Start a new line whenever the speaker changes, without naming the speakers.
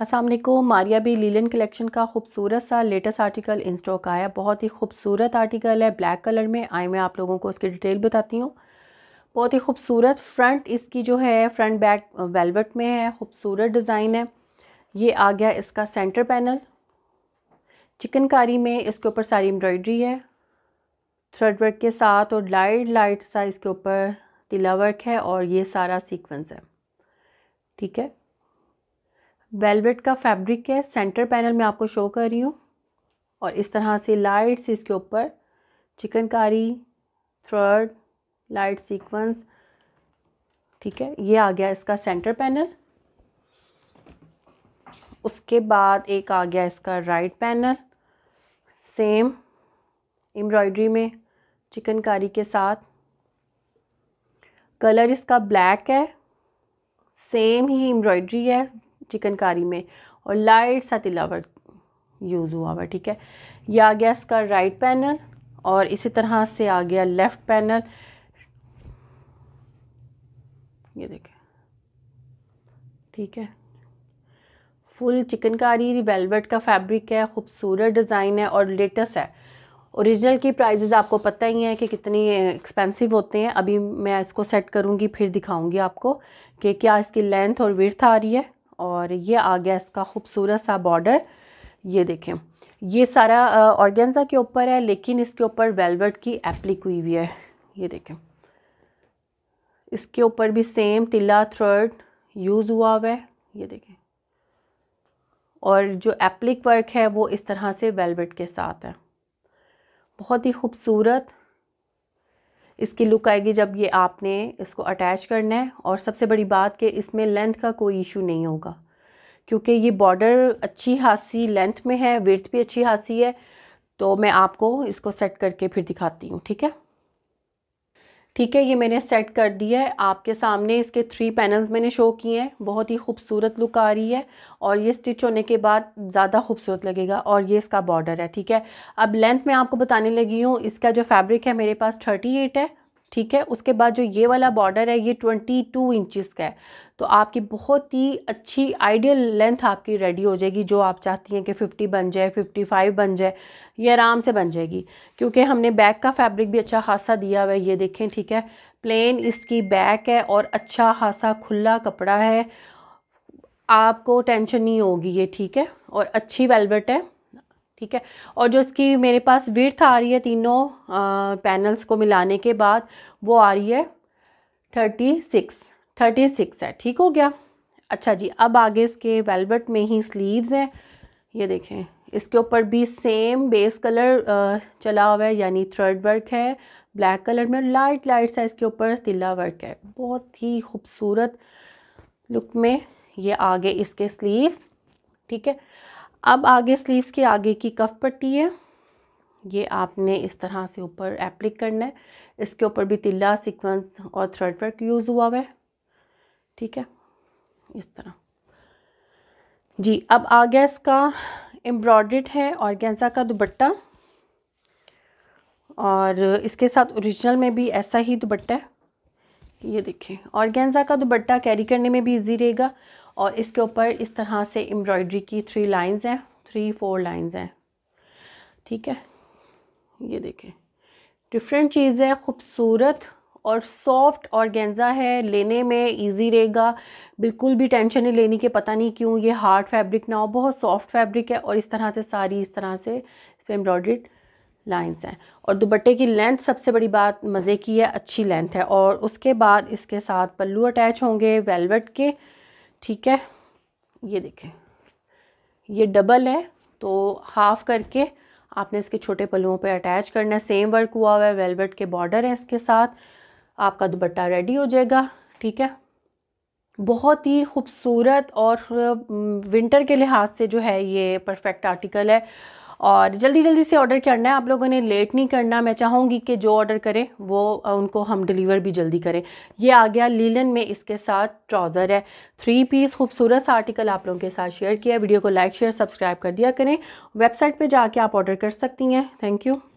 असलम हाँ, Maria B linen collection का खूबसूरत सा लेटेस्ट आर्टिकल इन स्टॉक आया बहुत ही खूबसूरत आर्टिकल है ब्लैक कलर में आई मैं आप लोगों को उसकी डिटेल बताती हूँ बहुत ही खूबसूरत फ्रंट इसकी जो है फ्रंट बैक वेलवेट में है खूबसूरत डिज़ाइन है ये आ गया इसका सेंटर पैनल चिकनकारी में इसके ऊपर सारी एम्ब्रॉयडरी है थ्रेड वर्क के साथ और लाइट लाइट सा इसके ऊपर तिला वर्क है और ये सारा सीक्वेंस है ठीक है वेलवेट का फैब्रिक है सेंटर पैनल में आपको शो कर रही हूँ और इस तरह से लाइट्स इसके ऊपर चिकनकारी थ्रर्ड लाइट सीक्वेंस ठीक है ये आ गया इसका सेंटर पैनल उसके बाद एक आ गया इसका राइट पैनल सेम एम्ब्रॉयडरी में चिकनकारी के साथ कलर इसका ब्लैक है सेम ही एम्ब्रॉयडरी है चिकनकारी में और लाइट सा तिलावर यूज़ हुआ हुआ ठीक है ये आ गया इसका राइट पैनल और इसी तरह से आ गया लेफ़्ट पैनल ये देखें ठीक है फुल चिकनकारी वेलवेट का फैब्रिक है खूबसूरत डिज़ाइन है और लेटेस्ट है ओरिजिनल की प्राइजेज़ आपको पता ही है कि कितनी एक्सपेंसिव होते हैं अभी मैं इसको सेट करूँगी फिर दिखाऊँगी आपको कि क्या इसकी लेंथ और विर्थ आ रही है और ये आ गया इसका खूबसूरत सा बॉर्डर ये देखें ये सारा ऑर्गेन्जा के ऊपर है लेकिन इसके ऊपर वेलवेट की एप्लिक हुई हुई है ये देखें इसके ऊपर भी सेम तिल्ला थ्रेड यूज़ हुआ हुआ है ये देखें और जो एप्लिक वर्क है वो इस तरह से वेलवेट के साथ है बहुत ही खूबसूरत इसकी लुक आएगी जब ये आपने इसको अटैच करना है और सबसे बड़ी बात कि इसमें लेंथ का कोई इशू नहीं होगा क्योंकि ये बॉर्डर अच्छी खासी लेंथ में है विर्थ भी अच्छी खासी है तो मैं आपको इसको सेट करके फिर दिखाती हूँ ठीक है ठीक है ये मैंने सेट कर दिया है आपके सामने इसके थ्री पैनल्स मैंने शो किए हैं बहुत ही खूबसूरत लुक आ रही है और ये स्टिच होने के बाद ज़्यादा खूबसूरत लगेगा और ये इसका बॉर्डर है ठीक है अब लेंथ मैं आपको बताने लगी हूँ इसका जो फैब्रिक है मेरे पास थर्टी एट है ठीक है उसके बाद जो ये वाला बॉर्डर है ये ट्वेंटी टू इंचज़ का है तो आपकी बहुत ही अच्छी आइडियल लेंथ आपकी रेडी हो जाएगी जो आप चाहती हैं कि फिफ्टी बन जाए फिफ्टी फाइव बन जाए ये आराम से बन जाएगी क्योंकि हमने बैक का फैब्रिक भी अच्छा खासा दिया हुआ है ये देखें ठीक है प्लेन इसकी बैक है और अच्छा खासा खुला कपड़ा है आपको टेंशन नहीं होगी ये ठीक है और अच्छी वेलवेट है ठीक है और जो इसकी मेरे पास विर्थ आ रही है तीनों पैनल्स को मिलाने के बाद वो आ रही है थर्टी सिक्स थर्टी सिक्स है ठीक हो गया अच्छा जी अब आगे इसके वेलवेट में ही स्लीव्स हैं ये देखें इसके ऊपर भी सेम बेस कलर चला हुआ है यानी थर्ड वर्क है ब्लैक कलर में लाइट लाइट सा इसके ऊपर तिल्ला वर्क है बहुत ही खूबसूरत लुक में ये आगे इसके स्लीव्स ठीक है अब आगे स्लीव्स के आगे की कफ पट्टी है ये आपने इस तरह से ऊपर एप्लिक करना है इसके ऊपर भी तिल्ला सीक्वेंस और थ्रेड वर्क यूज़ हुआ हुआ है ठीक है इस तरह जी अब आ गया इसका एम्ब्रॉयड है और गेंजा का दुपट्टा और इसके साथ ओरिजिनल में भी ऐसा ही दुपट्टा है ये देखें गेंजा का दुबट्टा कैरी करने में भी इजी रहेगा और इसके ऊपर इस तरह से एम्ब्रॉयडरी की थ्री लाइंस हैं थ्री फोर लाइंस हैं ठीक है ये देखें डिफरेंट चीज़ें खूबसूरत और सॉफ्ट और गेंजा है लेने में इजी रहेगा बिल्कुल भी टेंशन नहीं लेने के पता नहीं क्यों ये हार्ड फैब्रिक ना हो बहुत सॉफ्ट फैब्रिक है और इस तरह से सारी इस तरह से इस पर एम्ब्रॉयड्रीड लाइंस हैं और दुपट्टे की लेंथ सबसे बड़ी बात मज़े की है अच्छी लेंथ है और उसके बाद इसके साथ पल्लू अटैच होंगे वेलवेट के ठीक है ये देखें ये डबल है तो हाफ़ करके आपने इसके छोटे पल्लुओं पे अटैच करना है सेम वर्क हुआ हुआ है वेलवेट के बॉर्डर है इसके साथ आपका दुपट्टा रेडी हो जाएगा ठीक है बहुत ही खूबसूरत और विंटर के लिहाज से जो है ये परफेक्ट आर्टिकल है और जल्दी जल्दी से ऑर्डर करना है आप लोगों ने लेट नहीं करना मैं चाहूँगी कि जो ऑर्डर करें वो उनको हम डिलीवर भी जल्दी करें ये आ गया लीलन में इसके साथ ट्राउज़र है थ्री पीस खूबसूरत सा आर्टिकल आप लोगों के साथ शेयर किया वीडियो को लाइक शेयर सब्सक्राइब कर दिया करें वेबसाइट पर जाके आप ऑर्डर कर सकती हैं थैंक यू